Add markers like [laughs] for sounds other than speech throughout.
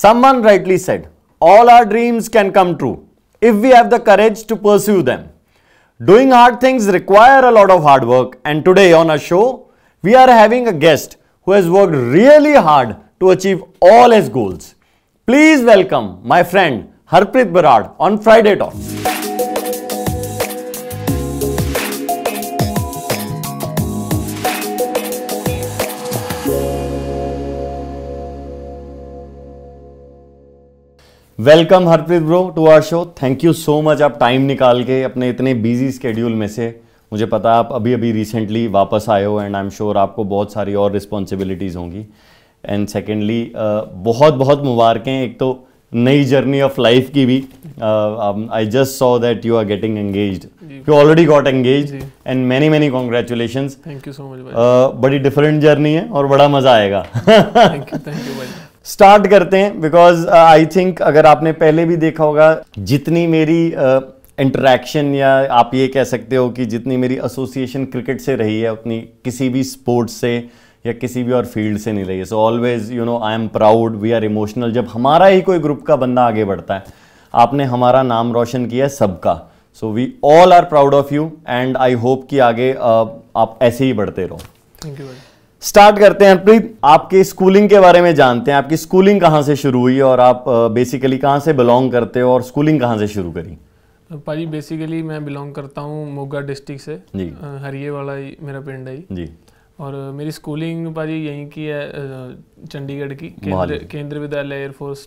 Someone rightly said, all our dreams can come true if we have the courage to pursue them. Doing hard things require a lot of hard work and today on our show, we are having a guest who has worked really hard to achieve all his goals. Please welcome my friend Harpreet Barad on Friday Talks. Welcome Harpreet bro to our show thank you so much आप time निकाल के अपने इतने busy schedule में से मुझे पता आप अभी अभी रिसेंटली वापस आए हो एंड आई एम श्योर आपको बहुत सारी और रिस्पॉन्सिबिलिटीज़ होंगी एंड सेकेंडली बहुत बहुत मुबारकें एक तो नई जर्नी ऑफ लाइफ की भी I just saw that you are getting engage you already got engage and many many congratulation thank you so much बड़ी डिफरेंट जर्नी है और बड़ा मज़ा आएगा thank you, thank you, start करते हैं बिकॉज आई थिंक अगर आपने पहले भी देखा होगा जितनी मेरी इंटरेक्शन uh, या आप ये कह सकते हो कि जितनी मेरी एसोसिएशन क्रिकेट से रही है उतनी किसी भी स्पोर्ट्स से या किसी भी और फील्ड से नहीं रही है so always you know I am proud we are emotional जब हमारा ही कोई ग्रुप का बंदा आगे बढ़ता है आपने हमारा नाम रोशन किया है सबका so we all are proud of you and I hope कि आगे uh, आप ऐसे ही बढ़ते रहो थैंक यू स्टार्ट करते हैं प्रीत आपके स्कूलिंग के बारे में जानते हैं आपकी स्कूलिंग कहाँ से शुरू हुई और आप बेसिकली कहाँ से बिलोंग करते हो और स्कूलिंग कहाँ से शुरू करी तो पाजी बेसिकली मैं बिलोंग करता हूँ मोगा डिस्ट्रिक्ट से जी हरिये वाला ही मेरा पिंड है जी और मेरी स्कूलिंग पाजी यहीं की है चंडीगढ़ की केंद्र केंद्र विद्यालय एयरफोर्स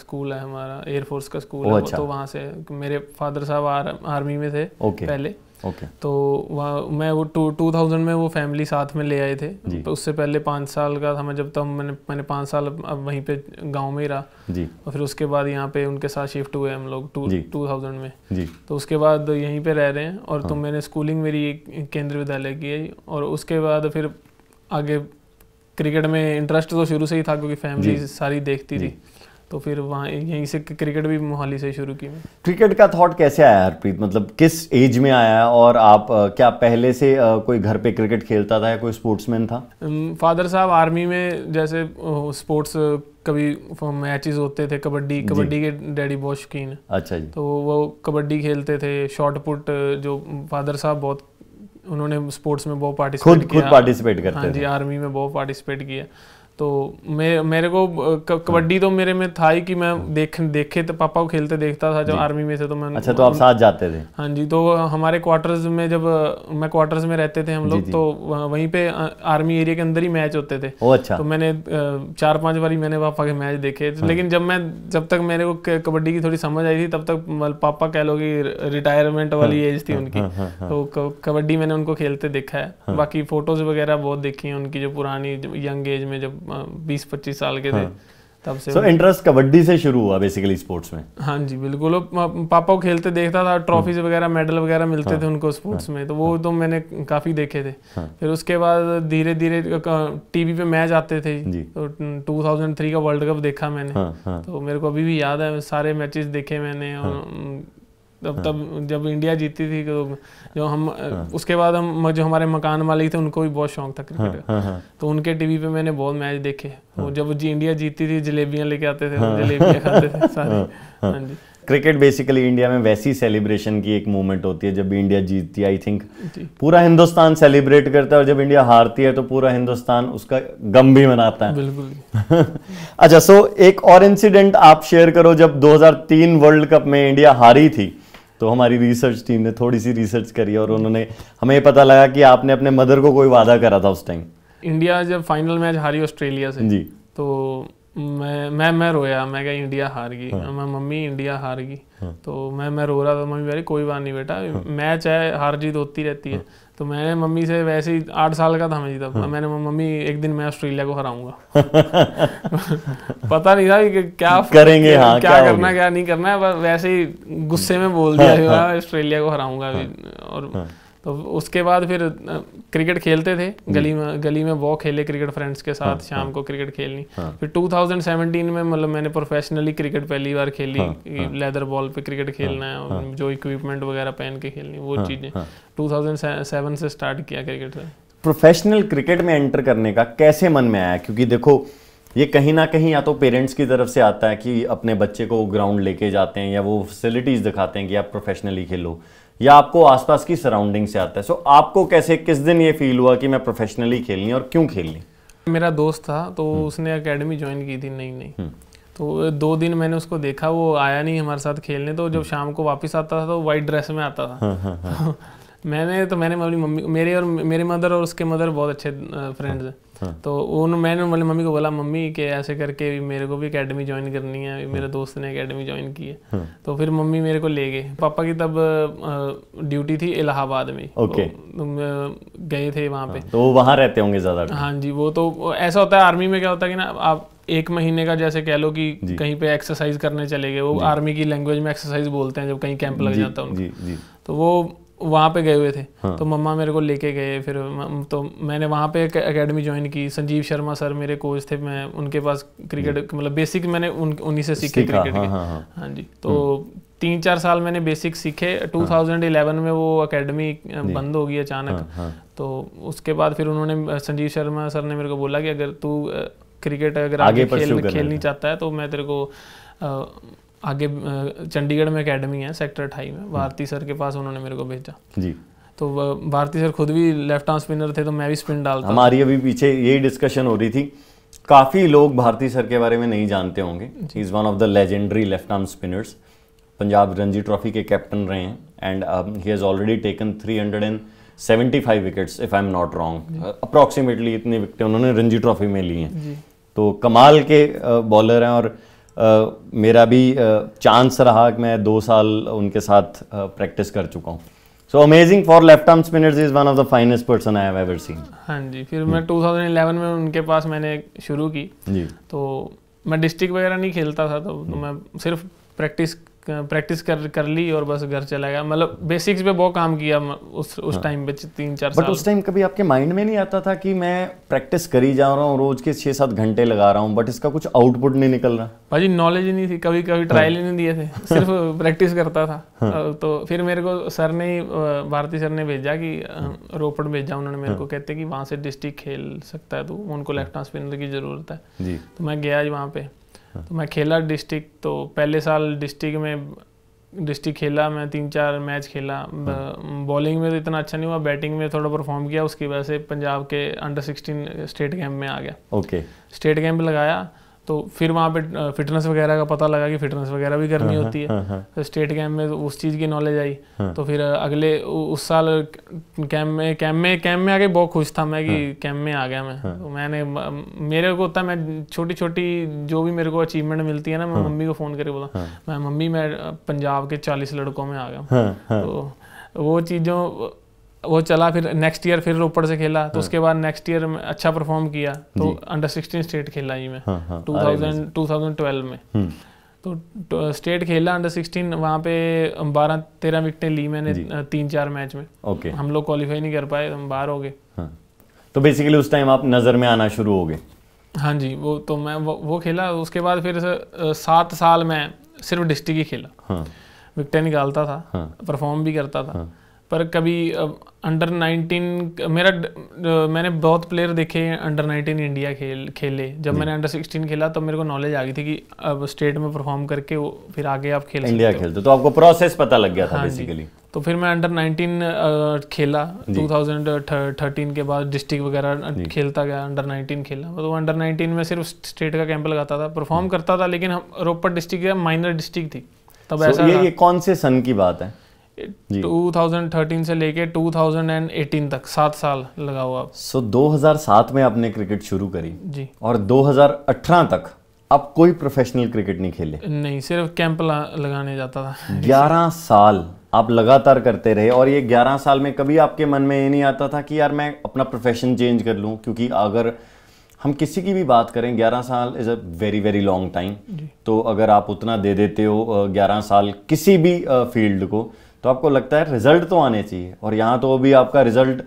स्कूल है हमारा एयरफोर्स का स्कूल है अच्छा। तो वहाँ से मेरे फादर साहब आर, आर्मी में थे पहले ओके तो वहाँ मैं वो टू टू थाउजेंड में वो फैमिली साथ में ले आए थे तो उससे पहले पाँच साल का था मैं जब तब मैंने मैंने पाँच साल अब वहीं पे गांव में ही रहा जी और फिर उसके बाद यहाँ पे उनके साथ शिफ्ट हुए हम लोग टू टू थाउजेंड में जी तो उसके बाद यहीं पे रह रहे हैं और तो हाँ। तो मैंने स्कूलिंग मेरी केंद्रीय विद्यालय की है और उसके बाद फिर आगे क्रिकेट में इंटरेस्ट तो शुरू से ही था क्योंकि फैमिली सारी देखती थी तो फिर वहाँ यहीं से क्रिकेट भी मोहाली से शुरू की मैं क्रिकेट का थॉट कैसे आया हरप्रीत मतलब किस एज में आया है और आप क्या पहले से कोई घर पे क्रिकेट खेलता था या कोई स्पोर्ट्समैन था फादर साहब आर्मी में जैसे स्पोर्ट्स कभी मैचेस होते थे कबड्डी कबड्डी के डैडी बहुत शौकीन अच्छा जी तो वो कबड्डी खेलते थे शॉर्ट पुट जो फादर साहब बहुत उन्होंने स्पोर्ट्स में बहुत पार्टिसिपेट किया खुद पार्टिसिपेट करते हाँ जी आर्मी में बहुत पार्टिसिपेट किया तो मे, मेरे को कबड्डी तो मेरे में था ही कि मैं हाँ। देख देखे तो पापा को खेलते देखता था जब आर्मी में से तो मैं अच्छा तो आप साथ जाते थे हाँ जी तो हमारे क्वार्टर्स में जब मैं क्वार्टर्स में रहते थे हम लोग तो वहीं पे आर्मी एरिया के अंदर ही मैच होते थे ओ अच्छा तो मैंने चार पांच बार मैंने पापा के मैच देखे हाँ। लेकिन जब मैं जब तक मेरे को कबड्डी की थोड़ी समझ आई थी तब तक पापा कह लो कि रिटायरमेंट वाली एज हाँ। थी उनकी तो कबड्डी मैंने उनको खेलते देखा है बाकी फोटोज वगैरह बहुत देखी है उनकी जो पुरानी यंग एज में जब बीस पच्चीस साल के थे हाँ। तब से इंटरेस्ट कबड्डी से शुरू हुआ बेसिकली स्पोर्ट्स में हाँ जी बिल्कुल पापा को खेलते देखता था ट्रॉफीज हाँ। वगैरह मेडल वगैरह मिलते हाँ, थे उनको स्पोर्ट्स हाँ, में तो वो हाँ, तो मैंने काफ़ी देखे थे हाँ, फिर उसके बाद धीरे धीरे टीवी पे मैच आते थे जी, तो 2003 का वर्ल्ड कप देखा मैंने हाँ, हाँ, तो मेरे को अभी भी याद है सारे मैचेस देखे मैंने और हाँ। तब हाँ। तब जब इंडिया जीती थी तो जो हम हाँ। उसके बाद हम जो हमारे मकान मालिक थे उनको भी बहुत शौक था क्रिकेट हाँ, का तो उनके टीवी पे मैंने बहुत मैच देखे वो जब जी इंडिया जीती थी जलेबियाँ लेके आते थे तो जलेबियाँ खाते थे सारे हाँ जी क्रिकेट बेसिकली इंडिया में वैसी सेलिब्रेशन की एक मूवमेंट होती है जब इंडिया जीतती है आई थिंक पूरा हिंदुस्तान सेलिब्रेट करता है और जब इंडिया हारती है तो पूरा हिंदुस्तान उसका गम भी मनाता है बिल्कुल [laughs] अच्छा सो एक और इंसिडेंट आप शेयर करो जब 2003 वर्ल्ड कप में इंडिया हारी थी तो हमारी रिसर्च टीम ने थोड़ी सी रिसर्च करी और उन्होंने हमें पता लगा कि आपने अपने मदर को कोई वादा करा था उस टाइम इंडिया जब फाइनल मैच हारी ऑस्ट्रेलिया से जी तो मैं मैं मैं रोया मैं क्या इंडिया हार गई हाँ। मैं मम्मी इंडिया हार गई हाँ। तो मैं मैं रो रहा था मम्मी मेरी कोई बात नहीं बेटा हाँ। मैच है हार जीत होती रहती है हाँ। तो मैंने मम्मी से वैसे ही आठ साल का था मैं तब हाँ। मैंने मम्मी एक दिन मैं ऑस्ट्रेलिया को हराऊंगा [laughs] पता नहीं था कि क्या [laughs] करेंगे हाँ, क्या, क्या करना क्या नहीं करना है वैसे ही गुस्से में बोल हाँ, दिया हाँ। हाँ, ऑस्ट्रेलिया को हराऊंगा और तो उसके बाद फिर क्रिकेट खेलते थे हम्म। गली में गली में वॉक खेले क्रिकेट फ्रेंड्स के साथ हाँ, शाम हाँ, को क्रिकेट खेलनी हाँ, फिर 2017 में मतलब मैंने प्रोफेशनली क्रिकेट पहली बार खेली हाँ, लेदर बॉल हाँ। पे क्रिकेट हाँ, खेलना है हाँ, जो इक्विपमेंट वगैरह पहन के खेलनी वो हाँ, चीज़ें 2007 से स्टार्ट किया क्रिकेट से प्रोफेशनल क्रिकेट में एंटर करने का कैसे मन में आया क्योंकि देखो ये कहीं ना कहीं या तो पेरेंट्स की तरफ से आता है कि अपने बच्चे को ग्राउंड लेके जाते हैं या वो फैसिलिटीज़ दिखाते हैं कि आप प्रोफेशनली खेलो या आपको आसपास की सराउंडिंग से आता है सो so, आपको कैसे किस दिन ये फील हुआ कि मैं प्रोफेशनली खेलनी और क्यों खेलनी मेरा दोस्त था तो हम्म। उसने अकेडमी ज्वाइन की थी नहीं हम्म। नहीं तो दो दिन मैंने उसको देखा वो आया नहीं हमारे साथ खेलने तो जब हम्म। शाम को वापस आता था तो वाइट ड्रेस में आता था हाँ, हाँ, हाँ। [laughs] मैंने तो मैंने अपनी मम्मी मेरे और मेरे मदर और उसके मदर बहुत अच्छे फ्रेंड्स हैं हाँ। तो उन मैंने अपनी मम्मी को बोला मम्मी के ऐसे करके मेरे को भी अकेडमी ज्वाइन करनी है मेरे हाँ। दोस्त ने अकेडमी ज्वाइन की है हाँ। तो फिर मम्मी मेरे को ले गए पापा की तब ड्यूटी थी इलाहाबाद में ओके तो गए थे वहाँ पे तो वहाँ रहते होंगे ज़्यादा हाँ जी वो तो ऐसा होता है आर्मी में क्या होता है कि ना आप एक महीने का जैसे कह लो कि कहीं पे एक्सरसाइज करने चले गए वो आर्मी की लैंग्वेज में एक्सरसाइज बोलते हैं जब कहीं कैंप लग जाता है उनका तो वो वहाँ पे गए हुए थे हाँ. तो मम्मा मेरे को लेके गए फिर तो मैंने वहाँ पे एक अकेडमी ज्वाइन की संजीव शर्मा सर मेरे कोच थे मैं उनके पास क्रिकेट मतलब बेसिक मैंने उन, उन्हीं से सीखे क्रिकेट हाँ, के हाँ, हाँ. हाँ जी हम्म। तो तीन चार साल मैंने बेसिक सीखे 2011 हाँ। में वो एकेडमी बंद हो गई अचानक हाँ, हाँ. तो उसके बाद फिर उन्होंने संजीव शर्मा सर ने मेरे को बोला कि अगर तू क्रिकेट अगर आगे, आगे खेल, खेलनी चाहता है तो मैं तेरे को आगे चंडीगढ़ में अकेडमी है सेक्टर अठाई में हम्म। भारती सर के पास उन्होंने मेरे को भेजा जी तो भारती सर खुद भी लेफ्ट आर्म स्पिनर थे तो मैं भी स्पिन डालता हमारी अभी पीछे यही डिस्कशन हो रही थी काफ़ी लोग भारती सर के बारे में नहीं जानते होंगे is one of the legendary left arm spinners Punjab Ranji trophy के कैप्टन रहे हैं and he has already taken three hundred and seventy five wickets if I am not wrong approximately इतनी विकेटें उन्होंने रणजी ट्रॉफी में ली हैं तो कमाल के बॉलर हैं और uh, आ, मेरा भी चांस रहा कि मैं दो साल उनके साथ प्रैक्टिस कर चुका हूँ so amazing for left arm spinners is one of the finest person I have ever seen हाँ जी फिर हम्म। मैं 2011 में उनके पास मैंने शुरू की जी तो मैं डिस्ट्रिक्ट वगैरह नहीं खेलता था तो, तो हम्म। मैं सिर्फ प्रैक्टिस प्रैक्टिस कर कर ली और बस घर चला गया मतलब बेसिक्स पे बहुत काम किया उस उस टाइम हाँ। पे तीन चार बट उस टाइम कभी आपके माइंड में नहीं आता था कि मैं प्रैक्टिस करी जा रहा हूँ रोज के छः सात घंटे लगा रहा हूँ बट इसका कुछ आउटपुट नहीं निकल रहा भाजी नॉलेज ही नहीं थी कभी कभी ट्रायल हाँ। ही नहीं दिए थे सिर्फ प्रैक्टिस हाँ। करता था तो फिर मेरे को सर ने भारती सर ने भेजा कि रोपड़ भेजा उन्होंने मेरे को कहते कि वहाँ से डिस्ट्रिक्ट खेल सकता है तू उनको लेफ्ट हाथ स्पिनर की ज़रूरत है तो मैं गया वहाँ पे हाँ। तो मैं खेला डिस्ट्रिक्ट तो पहले साल डिस्ट्रिक्ट में डिस्ट्रिक्ट खेला मैं तीन चार मैच खेला हाँ। बॉलिंग में तो इतना अच्छा नहीं हुआ बैटिंग में थोड़ा परफॉर्म किया उसकी वजह से पंजाब के अंडर सिक्सटीन स्टेट गेम में आ गया ओके स्टेट गेम लगाया तो फिर वहाँ पे फिटनेस वगैरह का पता लगा कि फिटनेस वगैरह भी करनी हाँ, हाँ, होती है हाँ, फिर स्टेट कैंप में तो उस चीज़ की नॉलेज आई तो फिर अगले उस साल कैंप में कैंप में कैंप में आके बहुत खुश था मैं कि कैंप में आ गया मैं तो मैंने मेरे को होता मैं छोटी छोटी जो भी मेरे को अचीवमेंट मिलती है ना मैं मम्मी को फ़ोन करके बोला मैं मम्मी मैं पंजाब के चालीस लड़कों में आ गया तो वो चीज़ों वो चला फिर नेक्स्ट ईयर फिर रोपड़ से खेला तो हाँ। उसके बाद नेक्स्ट ईयर में अच्छा परफॉर्म किया तो अंडर सिक्सटीन स्टेट खेला ही मैं two thousand two thousand twelve में हम्म। तो स्टेट खेला अंडर सिक्सटीन वहाँ पे बारह तेरह विकटें ली मैंने तीन चार मैच में ओके हम लोग क्वालिफाई नहीं कर पाए हम बाहर हो गए हाँ। तो बेसिकली उस टाइम आप नज़र में आना शुरू हो गए हाँ जी वो तो मैं वो, खेला उसके बाद फिर सात साल मैं सिर्फ डिस्ट्रिक्ट ही खेला विकटें हाँ। निकालता था परफॉर्म भी करता था पर कभी अंडर 19 मेरा मैंने बहुत प्लेयर देखे अंडर 19 इंडिया खेल खेले जब मैंने अंडर 16 खेला तब तो मेरे को नॉलेज आ गई थी कि अब स्टेट में परफॉर्म करके फिर आगे आप खेल इंडिया खेलते तो आपको प्रोसेस पता लग गया था हाँ बेसिकली तो फिर मैं अंडर 19 खेला 2013 के बाद डिस्ट्रिक्ट वगैरह खेलता गया अंडर नाइनटीन खेला तो अंडर नाइनटीन में सिर्फ स्टेट का कैंप लगाता था परफॉर्म करता था लेकिन हम रोपड़ डिस्ट्रिक्ट माइनर डिस्ट्रिक्ट थी तब ऐसा ये कौन से सन की बात है 2013 से लेके 2018 तक सात साल लगा हुआ सो so, 2007 में आपने क्रिकेट शुरू करी जी और 2018 तक आप कोई प्रोफेशनल क्रिकेट नहीं खेले नहीं सिर्फ कैंप लगाने जाता था 11 साल आप लगातार करते रहे और ये 11 साल में कभी आपके मन में ये नहीं आता था कि यार मैं अपना प्रोफेशन चेंज कर लूं क्योंकि अगर हम किसी की भी बात करें 11 साल is a very very long time तो अगर आप उतना दे देते हो 11 साल किसी भी फील्ड को तो आपको लगता है रिजल्ट तो आने चाहिए और यहाँ तो अभी आपका रिजल्ट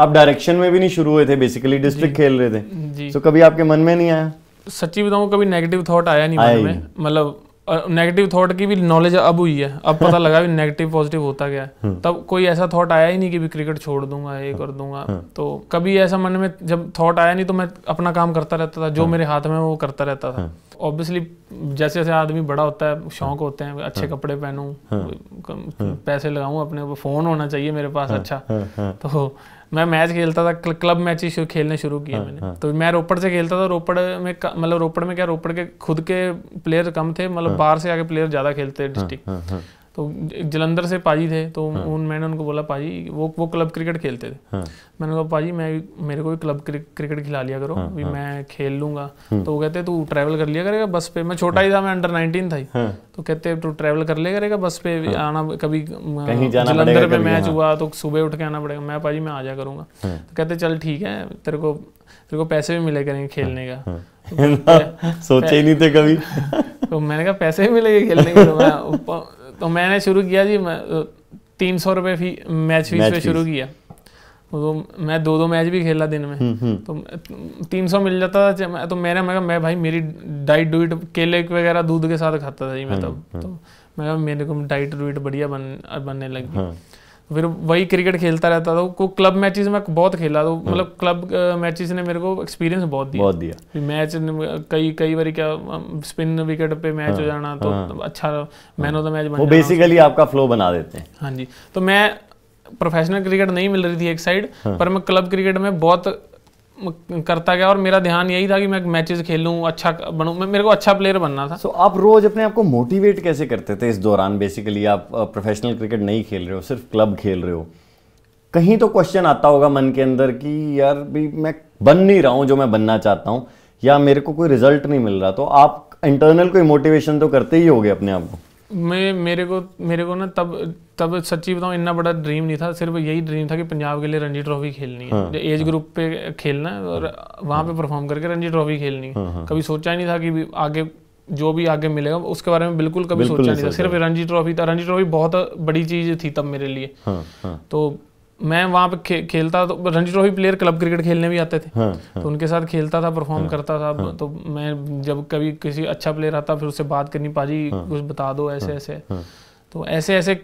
आप डायरेक्शन में भी नहीं शुरू हुए थे बेसिकली डिस्ट्रिक्ट खेल रहे थे तो कभी आपके मन में नहीं आया सच्ची बताऊँ कभी नेगेटिव थॉट आया नहीं मन में मतलब नेगेटिव थॉट की भी नॉलेज अब हुई है अब पता लगा भी नेगेटिव पॉजिटिव होता गया है [laughs] हम्म। तब कोई ऐसा थॉट आया ही नहीं कि भी क्रिकेट छोड़ दूंगा ये कर दूंगा हम्म। हम्म। तो कभी ऐसा मन में जब थॉट आया नहीं तो मैं अपना काम करता रहता था जो मेरे हाथ में वो करता रहता था ऑब्वियसली जैसे जैसे आदमी बड़ा होता है शौक होते हैं अच्छे कपड़े पहनू पैसे लगाऊ अपने फोन होना चाहिए मेरे पास अच्छा तो मैं मैच खेलता था क्ल, क्लब मैच ही खेलने शुरू किए हाँ, मैंने हाँ। तो मैं रोपड़ से खेलता था रोपड़ में मतलब रोपड़ में क्या रोपड़ के खुद के प्लेयर कम थे मतलब हाँ। बाहर से आके प्लेयर ज़्यादा खेलते डिस्ट्रिक्ट तो जलंधर से पाजी थे तो हाँ। उन मैंने उनको बोला पाजी वो वो क्लब क्रिकेट खेलते थे हाँ। मैंने कहा पाजी मैं मेरे को भी क्लब क्रिकेट खिला लिया करो हाँ, भी हाँ। मैं खेल लूंगा हाँ। तो वो कहते तू ट्रैवल कर लिया करेगा बस पे मैं छोटा हाँ। ही था मैं अंडर नाइनटीन था ही हाँ। तो कहते तू ट्रैवल कर लिया करेगा बस पे हाँ। आना कभी जलंधर पे मैच हाँ। हुआ तो सुबह उठ के आना पड़ेगा मैं पाजी मैं आ जा करूंगा तो कहते चल ठीक है तेरे को तेरे को पैसे भी मिले करेंगे खेलने का तो [laughs] सोचे ही नहीं थे कभी [laughs] तो मैंने कहा पैसे भी मिलेंगे खेलने के तो [laughs] तो मैंने शुरू किया जी तीन सौ रुपये फी मैच फीस पे शुरू किया तो मैं दो दो मैच भी खेला दिन में हम्म, हम्म। तो तीन सौ मिल जाता था तो मैंने मैं मैं भाई मेरी डाइट डूट केले वगैरह दूध के साथ खाता था जी मैं हाँ, तब हाँ। तो मैं मेरे को डाइट डूट बढ़िया बन बनने लगी हाँ। फिर वही क्रिकेट खेलता रहता था को क्लब मैचेस में बहुत खेला तो हम्म। मतलब क्लब मैचेस ने मेरे को एक्सपीरियंस बहुत दिया बहुत दिया मैच कई कई बार क्या स्पिन विकेट पे मैच हो हाँ, जाना तो हाँ। अच्छा मैन ऑफ द मैच वो बेसिकली आपका फ्लो बना देते हैं हाँ जी तो मैं प्रोफेशनल क्रिकेट नहीं मिल रही थी एक साइड हाँ। पर मैं क्लब क्रिकेट में बहुत करता गया और मेरा ध्यान यही था कि मैं मैचेस खेलूं अच्छा बनूं मेरे को अच्छा प्लेयर बनना था सो so, आप रोज अपने आप को मोटिवेट कैसे करते थे इस दौरान बेसिकली आप प्रोफेशनल क्रिकेट नहीं खेल रहे हो सिर्फ क्लब खेल रहे हो कहीं तो क्वेश्चन आता होगा मन के अंदर कि यार भी मैं बन नहीं रहा हूँ जो मैं बनना चाहता हूँ या मेरे को कोई रिजल्ट नहीं मिल रहा तो आप इंटरनल कोई मोटिवेशन तो करते ही होगे अपने आप को मैं मेरे को मेरे को ना तब तब सच्ची बताऊँ इतना बड़ा ड्रीम नहीं था सिर्फ यही ड्रीम था कि पंजाब के लिए रणजी ट्रॉफी खेलनी है हाँ, एज हाँ, ग्रुप पे खेलना है और हाँ। वहाँ पे परफॉर्म करके रणजी ट्रॉफी खेलनी है हाँ, हाँ, कभी सोचा ही नहीं था कि आगे जो भी आगे मिलेगा उसके बारे में बिल्कुल कभी बिल्कुल सोचा नहीं था सिर्फ रणजी ट्रॉफी था रणजी ट्रॉफी बहुत बड़ी चीज थी तब मेरे लिए हाँ, तो मैं वहाँ पे खे, खेलता तो Ranji trophy player club cricket खेलने भी आते थे हाँ, हाँ, तो उनके साथ खेलता था परफॉर्म हाँ, करता था हाँ, तो मैं जब कभी किसी अच्छा प्लेयर आता फिर उससे बात करनी पाजी हाँ, कुछ बता दो ऐसे हाँ, ऐसे हाँ, तो ऐसे ऐसे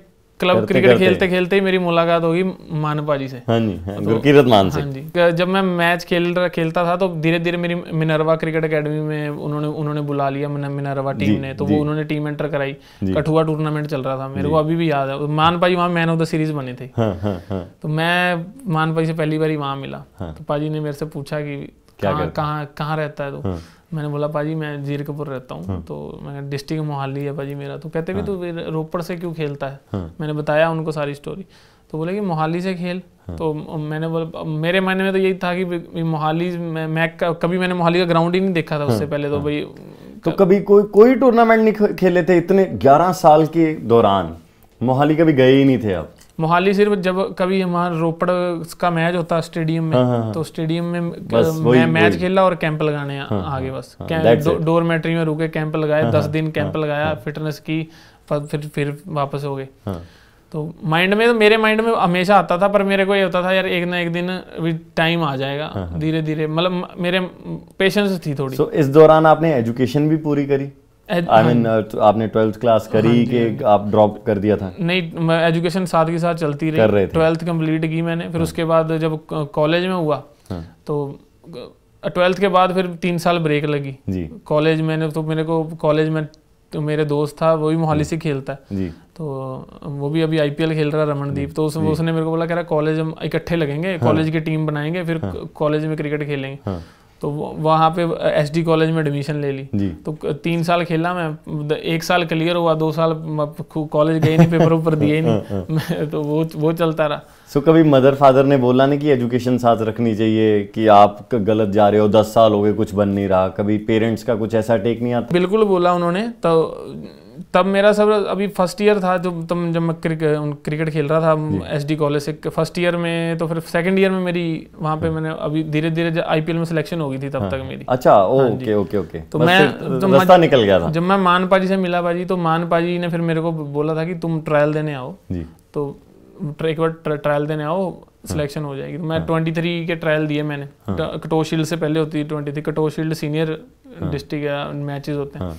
क्लब क्रिकेट खेलते खेलते ही मेरी मुलाकात होगी मानपा जी से हाँ जी हाँ, तो गुरकीरत मान से हाँ जी जब मैं मैच खेल खेलता था तो धीरे धीरे मेरी मिनरवा क्रिकेट एकेडमी में उन्होंने उन्होंने बुला लिया मिनरवा टीम ने तो वो उन्होंने टीम एंटर कराई कठुआ टूर्नामेंट चल रहा था मेरे को अभी भी याद है मानपा जी वहाँ मैन ऑफ द सीरीज बने थे हाँ, हाँ, हाँ। तो मैं मानपा जी से पहली बार वहाँ मिला तो पाजी ने मेरे से पूछा की कहाँ कहाँ रहता है तो मैंने बोला पाजी मैं जीरकपुर रहता हूँ हाँ। तो मैंने डिस्ट्रिक्ट मोहाली है पाजी मेरा तो कहते भी हाँ। तू तो रोपड़ से क्यों खेलता है हाँ। मैंने बताया उनको सारी स्टोरी तो बोले कि मोहाली से खेल हाँ। तो मैंने बोला मेरे मायने में तो यही था कि मोहाली मैं, कभी मैंने मोहाली का ग्राउंड ही नहीं देखा था हाँ, उससे पहले तो हाँ। भाई तो कभी कोई कोई टूर्नामेंट नहीं खेले थे इतने ग्यारह साल के दौरान मोहाली कभी गए ही नहीं थे आप मोहाली सिर्फ जब कभी हमारा रोपड़ का मैच होता स्टेडियम में हाँ, हाँ, हाँ। तो स्टेडियम में मैं मैच खेला और कैंप लगाने आगे बस डोर मेट्री में रुके कैंप लगाए दस दिन कैंप लगाया फिटनेस की फिर फिर वापस हो गए तो माइंड में तो मेरे माइंड में हमेशा आता था पर मेरे को ये होता था यार एक ना एक दिन भी टाइम आ जाएगा धीरे धीरे मतलब मेरे पेशेंस थी थोड़ी so, इस दौरान आपने एजुकेशन भी पूरी करी आई मीन हाँ। uh, आपने ट्वेल्थ क्लास हाँ करी कि हाँ आप ड्रॉप कर दिया था नहीं एजुकेशन साथ के साथ चलती रही ट्वेल्थ कंप्लीट की मैंने फिर उसके बाद जब कॉलेज में हुआ तो ट्वेल्थ के बाद फिर तीन साल ब्रेक लगी जी कॉलेज मैंने तो मेरे को कॉलेज में तो मेरे दोस्त था वो भी मोहाली से खेलता है जी तो वो भी अभी आईपीएल खेल रहा है रमनदीप तो उस, उसने मेरे को बोला कह रहा कॉलेज हम इकट्ठे लगेंगे कॉलेज की टीम बनाएंगे फिर कॉलेज में क्रिकेट खेलेंगे तो वहाँ पे एसडी कॉलेज में एडमिशन ले ली तो तीन साल खेला मैं एक साल क्लियर हुआ दो साल कॉलेज गए नहीं पेपर ऊपर दिए नहीं [laughs] हाँ, हाँ। तो वो वो चलता रहा सो कभी मदर फादर ने बोला नहीं कि एजुकेशन साथ रखनी चाहिए कि आप गलत जा रहे हो दस साल हो गए कुछ बन नहीं रहा कभी पेरेंट्स का कुछ ऐसा टेक नहीं आता बिल्कुल बोला उन्होंने तो तब मेरा सब अभी फर्स्ट ईयर था जब तब जब मैं क्रिक, क्रिकेट खेल रहा था एस डी कॉलेज से फर्स्ट ईयर में तो फिर सेकंड ईयर में मेरी वहाँ पे हाँ। मैंने अभी धीरे धीरे एल में सिलेक्शन हो गई थी तब हाँ, तक मेरी अच्छा ओ, हाँ ओके ओके ओके तो मैं तो रास्ता निकल गया था जब मैं जी से मिला पाजी तो जी ने फिर मेरे को बोला था कि तुम ट्रायल देने आओ तो एक बार ट्रायल देने आओ सिलेक्शन हाँ। हो जाएगी तो मैं ट्वेंटी हाँ। थ्री के ट्रायल दिए मैंने कटोशील्ड से पहले होती है twenty three Katoch shield senior district matches होते हैं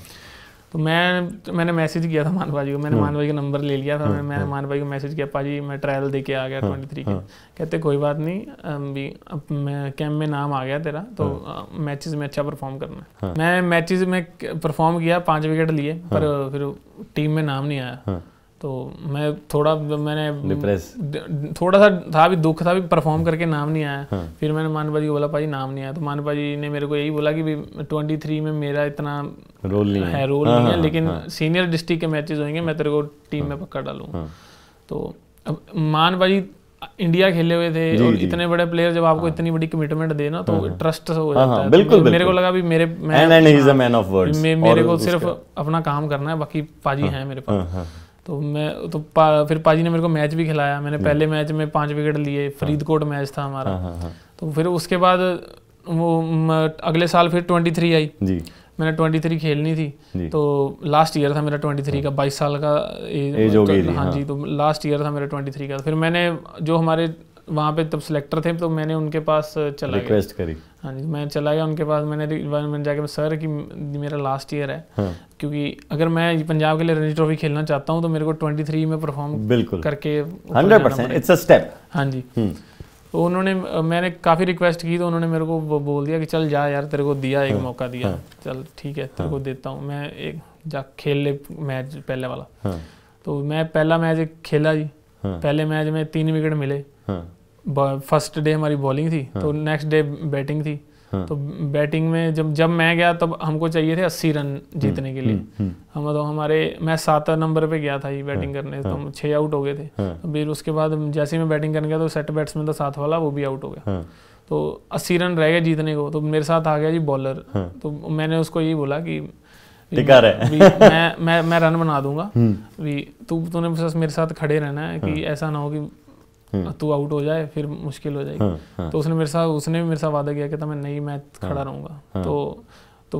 तो मैं तो मैंने मैसेज किया था मान भाजी को मैंने हाँ। मान भाई का नंबर ले लिया था मैंने हाँ, मैंने हाँ। मान भाई को मैसेज किया पाजी मैं ट्रायल दे के आ गया ट्वेंटी थ्री के कहते कोई बात नहीं भी अब मैं कैम्प में नाम आ गया तेरा तो मैचेस में अच्छा परफॉर्म करना है मैं मैचेस में परफॉर्म किया पाँच विकेट लिए पर फिर टीम में नाम नहीं आया तो मैं थोड़ा मैंने डिप्रेस थोड़ा सा था भी दुख था भी परफॉर्म करके नाम नहीं आया हाँ। फिर मैंने मान पाजी को बोला पाजी नाम नहीं आया तो मान पाजी ने मेरे को यही बोला कि ट्वेंटी थ्री में मेरा इतना रोल नहीं है रोल हाँ, नहीं है हाँ, लेकिन सीनियर हाँ। डिस्ट्रिक्ट के मैचेस होंगे मैं तेरे को टीम में पक्का डालूंगा तो अब मान पाजी इंडिया खेले हुए थे जी, और जी, इतने बड़े प्लेयर जब आपको इतनी बड़ी कमिटमेंट दे ना तो ट्रस्ट हो जाता है बिल्कुल, तो मेरे को लगा भी मेरे मैं, मैन ऑफ वर्ड्स मेरे को सिर्फ अपना काम करना है बाकी पाजी हैं मेरे पास तो मैं तो पा, फिर पाजी ने मेरे को मैच भी खिलाया मैंने हम्म। पहले मैच में पांच विकेट लिए हाँ। फरीदकोट मैच था हमारा हाँ, हाँ, तो फिर उसके बाद वो अगले साल फिर ट्वेंटी थ्री आई जी मैंने थ्री खेलनी थी तो लास्ट ईयर था मेरा ट्वेंटी थ्री का बाईस साल का एज हो गई हाँ जी तो लास्ट ईयर था मेरा ट्वेंटी थ्री का फिर मैंने जो हमारे वहाँ पे तब सिलेक्टर थे तो मैंने उनके पास चला रिक्वेस्ट करी हाँ जी मैं चला गया उनके पास मैंने मैं जाके सर कि मेरा लास्ट ईयर है हाँ। क्योंकि अगर मैं पंजाब के लिए रणजी ट्रॉफी खेलना चाहता हूँ तो मेरे को थ्री में परफॉर्म बिल्कुल करके hundred percent it's a step हाँ जी हम्म। तो उन्होंने मैंने काफ़ी रिक्वेस्ट की तो उन्होंने मेरे को बोल दिया कि चल जा यार तेरे को दिया एक हाँ, मौका दिया हाँ। चल ठीक है तेरे हाँ। को देता हूँ मैं एक जा खेल ले मैच पहले वाला तो मैं पहला मैच खेला जी पहले मैच में तीन विकेट मिले फर्स्ट डे हमारी बॉलिंग तो हाँ। थी हाँ। तो नेक्स्ट डे बैटिंग थी हाँ। तो बैटिंग में जब जब मैं गया तब हमको चाहिए थे अस्सी रन हम्म, जीतने के लिए हम्म, हम्म। हम तो हमारे मैं सात नंबर पे गया था ये बैटिंग हाँ। करने तो हाँ। हम छः आउट हो गए थे हाँ। तो फिर उसके बाद जैसे ही मैं बैटिंग करने गया तो सेट बैट्समैन था साथ वाला वो भी आउट हो गया तो अस्सी रन रह गए जीतने को तो मेरे साथ आ गया जी बॉलर तो मैंने उसको यही बोला कि मैं मैं मैं रन बना दूंगा भी तू तूने बस मेरे साथ खड़े रहना है कि ऐसा ना हो कि हम्म। तू आउट हो जाए फिर मुश्किल हो जाएगी हाँ, हाँ. तो उसने मेरे साथ उसने भी मेरे साथ वादा किया कहता मैं नहीं मैं हाँ, खड़ा रहूंगा हाँ. तो तो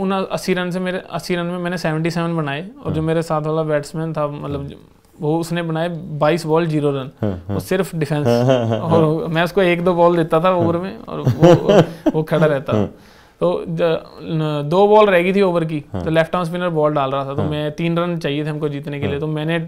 उन अस्सी रन से मेरे अस्सी रन में मैंने सेवेंटी सेवन बनाए और जो हाँ। मेरे साथ वाला बैट्समैन था मतलब हाँ। वो उसने बनाए बाईस बॉल जीरो रन और सिर्फ डिफेंस और मैं उसको एक दो बॉल देता था ओवर में और वो वो खड़ा रहता था हाँ। तो दो बॉल रह गई थी ओवर की तो लेफ्ट आर्म स्पिनर बॉल डाल रहा था तो मैं तीन रन चाहिए थे हमको जीतने के लिए तो मैंने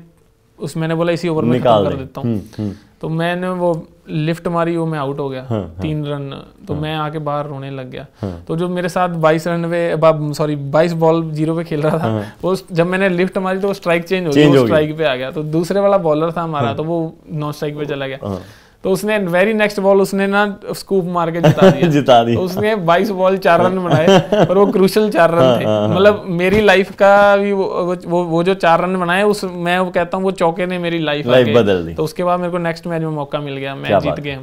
उस मैंने बोला इसी ओवर में कर देता हूँ हम्म, हम्म। तो मैंने वो लिफ्ट मारी वो मैं आउट हो गया हाँ, हाँ। तीन हाँ, रन तो हाँ, मैं आके बाहर रोने लग गया हाँ, तो जो मेरे साथ 22 रन पे सॉरी 22 बॉल जीरो पे खेल रहा था हाँ, वो जब मैंने लिफ्ट मारी तो वो स्ट्राइक चेंज हो गया स्ट्राइक पे आ गया तो दूसरे वाला बॉलर था हमारा हाँ, तो वो नॉन स्ट्राइक पे चला गया हाँ। तो उसने वेरी नेक्स्ट बॉल उसने ना स्कूप मार के जिता दिया [laughs] जिता दिया तो उसने 22 बॉल चार रन बनाए पर वो क्रूशल चार रन हाँ, थे हाँ, हाँ। मतलब मेरी लाइफ का भी वो वो, जो चार रन बनाए उस मैं वो कहता हूँ वो चौके ने मेरी लाइफ लाइफ बदल दी तो उसके बाद मेरे को नेक्स्ट मैच में मौका मिल गया मैं जीत गए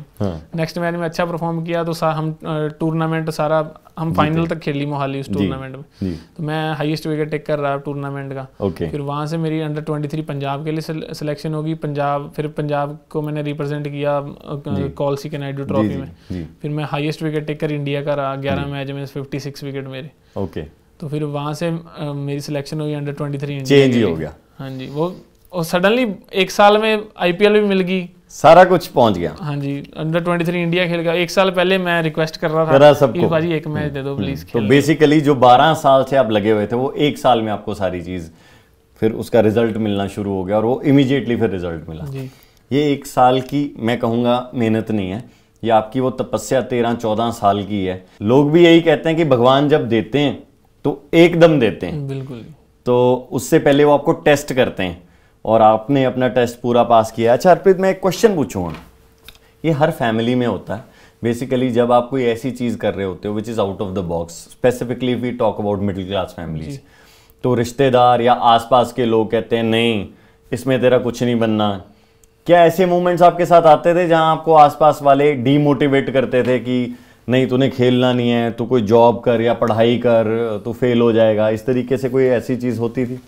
नेक्स्ट मैच में अच्छा परफॉर्म किया तो हम टूर्नामेंट सारा हम फाइनल तक खेली मोहाली उस टूर्नामेंट में तो मैं हाईएस्ट विकेट कर रहा टूर्नामेंट का ओके फिर वहाँ से मेरी अंडर 23 पंजाब के लिए सिलेक्शन होगी पंजाब फिर पंजाब को मैंने रिप्रेजेंट किया कॉलसी के नाइडू ट्रॉफी में फिर मैं हाईएस्ट विकेट टेकर इंडिया का रहा ग्यारह मैच में फिफ्टी सिक्स विकेट मेरे ओके तो फिर वहाँ से मेरी सिलेक्शन होगी अंडर ट्वेंटी थ्री हो गया हाँ जी वो और सडनली एक साल में आईपीएल भी मिल गई सारा कुछ पहुंच गया हाँ जी अंडर 23 इंडिया खेल गया एक साल पहले मैं रिक्वेस्ट कर रहा था करा सबको भाजी एक मैच हम्म, दे दो प्लीज हम्म। तो बेसिकली जो 12 साल से आप लगे हुए थे वो एक साल में आपको सारी चीज फिर उसका रिजल्ट मिलना शुरू हो गया और वो इमीडिएटली फिर रिजल्ट मिला जी ये एक साल की मैं कहूँगा मेहनत नहीं है ये आपकी वो तपस्या तेरह चौदह साल की है लोग भी यही कहते हैं कि भगवान जब देते हैं तो एकदम देते हैं बिल्कुल तो उससे पहले वो आपको टेस्ट करते हैं और आपने अपना टेस्ट पूरा पास किया अच्छा अर्पित मैं एक क्वेश्चन पूछूंगा ये हर फैमिली में होता है बेसिकली जब आप कोई ऐसी चीज़ कर रहे होते हो which is out of the box specifically we talk about middle class families तो रिश्तेदार या आसपास के लोग कहते हैं नहीं इसमें तेरा कुछ नहीं बनना क्या ऐसे मोमेंट्स आपके साथ आते थे जहां आपको आसपास वाले डीमोटिवेट करते थे कि नहीं तूने खेलना नहीं है तू कोई जॉब कर या पढ़ाई कर तू तो फेल हो जाएगा इस तरीके से कोई ऐसी चीज़ होती थी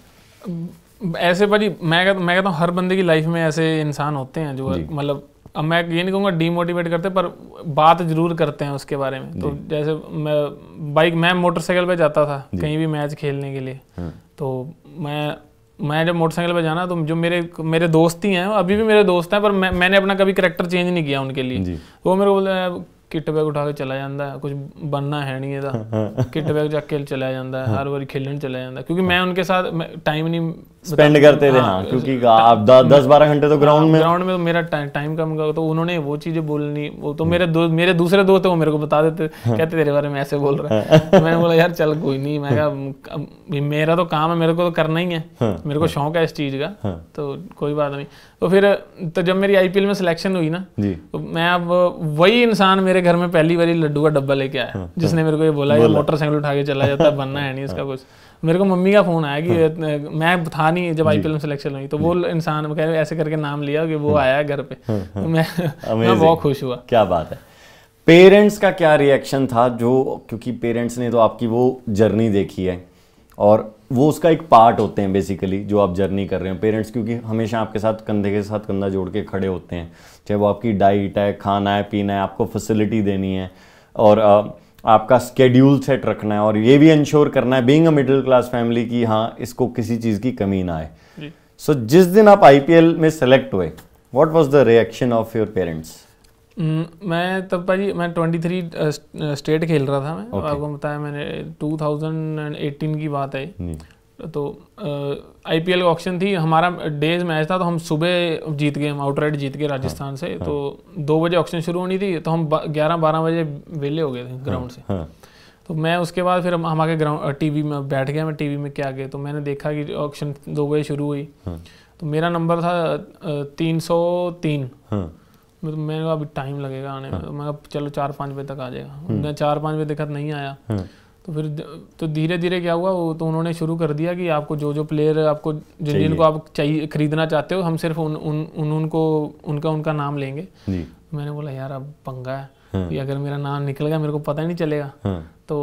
ऐसे भाजी मैं कह, मैं कहता हूँ हर बंदे की लाइफ में ऐसे इंसान होते हैं जो मतलब अब मैं ये नहीं कहूँगा डीमोटिवेट करते पर बात जरूर करते हैं उसके बारे में तो जैसे मैं बाइक मैं मोटरसाइकिल पे जाता था कहीं भी मैच खेलने के लिए हाँ। तो मैं मैं जब मोटरसाइकिल पे जाना तो जो मेरे मेरे दोस्त ही हैं अभी भी मेरे दोस्त हैं पर मैं मैंने अपना कभी करेक्टर चेंज नहीं किया उनके लिए तो वो मेरे को ਕਿੱਟ ਬੈਗ ਉਠਾ ਕੇ ਚਲਾ ਜਾਂਦਾ ਕੁਝ ਬੰਨਾ ਹੈ ਨਹੀਂ ਇਹਦਾ ਕਿੱਟ ਬੈਗ ਚੱਕ ਕੇ ਚਲਾ ਜਾਂਦਾ ਹਰ ਵਾਰੀ ਖੇਲਣ ਚਲਾ ਜਾਂਦਾ ਕਿਉਂਕਿ मैं उनके साथ टाइम नहीं स्पेंड करते थे हाँ, हाँ क्योंकि हाँ, आप हाँ, दस बारह घंटे तो ग्राउंड में ग्राउंड में तो मेरा टाइम कम का तो उन्होंने वो चीज़ें बोलनी वो तो मेरे दो मेरे दूसरे दोस्त वो मेरे को बता देते कहते तेरे बारे में ऐसे बोल रहे हैं तो मैंने बोला यार चल कोई नहीं मैं कहा मेरा तो काम है मेरे को तो करना ही है मेरे को शौक है इस चीज़ का तो कोई बात नहीं तो फिर तो जब मेरी आईपीएल में सिलेक्शन हुई ना जी तो मैं अब वही इंसान मेरे घर में पहली बार लड्डू का डब्बा लेके आया हाँ, जिसने हाँ। मेरे को ये बोला मोटरसाइकिल उठा के चला जाता बनना है नहीं इसका हाँ। कुछ मेरे को मम्मी का फोन आया कि मैं था नहीं जब आईपीएल में सिलेक्शन हुई तो वो इंसान कह ऐसे करके नाम लिया कि वो आया घर पे तो मैं बहुत खुश हुआ क्या बात है पेरेंट्स का क्या रिएक्शन था जो क्योंकि पेरेंट्स ने तो आपकी वो जर्नी देखी है और वो उसका एक पार्ट होते हैं बेसिकली जो आप जर्नी कर रहे हैं पेरेंट्स क्योंकि हमेशा आपके साथ कंधे के साथ कंधा जोड़ के खड़े होते हैं चाहे वो आपकी डाइट है खाना है पीना है आपको फैसिलिटी देनी है और आपका स्केड्यूल सेट रखना है और ये भी इंश्योर करना है being a middle class family की हाँ इसको किसी चीज़ की कमी ना आए सो so, जिस दिन आप आई में सेलेक्ट हुए what was the reaction of your parents hmm, मैं तब भाई मैं 23 स्टेट खेल रहा था मैं okay. आपको बताया मैंने 2018 की बात है हम्म। तो आई पी एल का ऑप्शन थी हमारा डेज मैच था तो हम सुबह जीत गए हम आउटराइट जीत गए राजस्थान हाँ, से हाँ, तो दो बजे ऑक्शन शुरू होनी थी तो हम ग्यारह बारह बजे वेले हो गए थे ग्राउंड हाँ, से हाँ, तो मैं उसके बाद फिर हम हमारे ग्राउंड टीवी में बैठ गया मैं टीवी में क्या गए तो मैंने देखा कि ऑक्शन दो बजे शुरू हुई हाँ, तो मेरा नंबर था तीन सौ तीन हाँ। तो मैंने कहा अभी टाइम लगेगा आने में हाँ। तो मैं चलो चार पाँच बजे तक आ जाएगा हम्म। चार पाँच बजे तक नहीं आया हाँ। तो फिर तो धीरे धीरे क्या हुआ वो तो उन्होंने शुरू कर दिया कि आपको जो जो प्लेयर आपको जिन जिनको आप चाहिए खरीदना चाहते हो हम सिर्फ उन उन उनको उनका उनका नाम लेंगे मैंने बोला यार अब पंगा है हाँ। अगर मेरा नाम निकल गया मेरे को पता ही नहीं चलेगा तो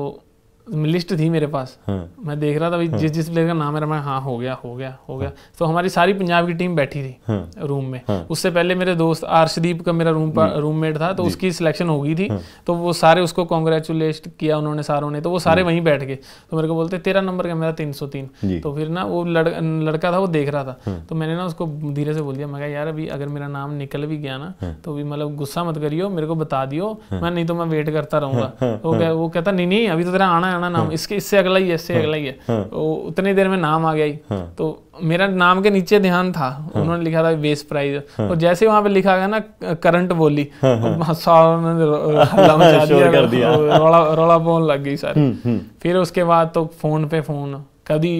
लिस्ट थी मेरे पास हाँ, मैं देख रहा था भाई हाँ, जिस जिस प्लेयर का नाम है मैं हाँ हो गया हो गया हो गया हाँ, तो हमारी सारी पंजाब की टीम बैठी थी हाँ, रूम में हाँ, उससे पहले मेरे दोस्त अर्शदीप का मेरा रूम रूममेट था तो उसकी सिलेक्शन हो गई थी हाँ, तो वो सारे उसको कॉन्ग्रेचुलेट किया उन्होंने सारों ने तो वो सारे हाँ। वहीं बैठ गए तो मेरे को बोलते तेरा नंबर का मेरा तीन सौ तीन तो फिर ना वो लड़का था वो देख रहा था हाँ। तो मैंने ना उसको धीरे से बोल दिया मैं कहा यार अभी अगर मेरा नाम निकल भी गया ना हाँ। तो भी मतलब गुस्सा मत करियो मेरे को बता दियो मैं नहीं तो मैं वेट करता रहूंगा वो कहता नहीं नहीं अभी तो तेरा आना गाना नाम हाँ। इसके इससे अगला ही है इससे हाँ। अगला ही है तो उतनी देर में नाम आ गया ही तो मेरा नाम के नीचे ध्यान था उन्होंने लिखा था बेस प्राइज और जैसे वहां पे लिखा गया ना करंट बोली [laughs] रोला बोल लग गई सर हम्म, हम्म। फिर उसके बाद तो फोन पे फोन कभी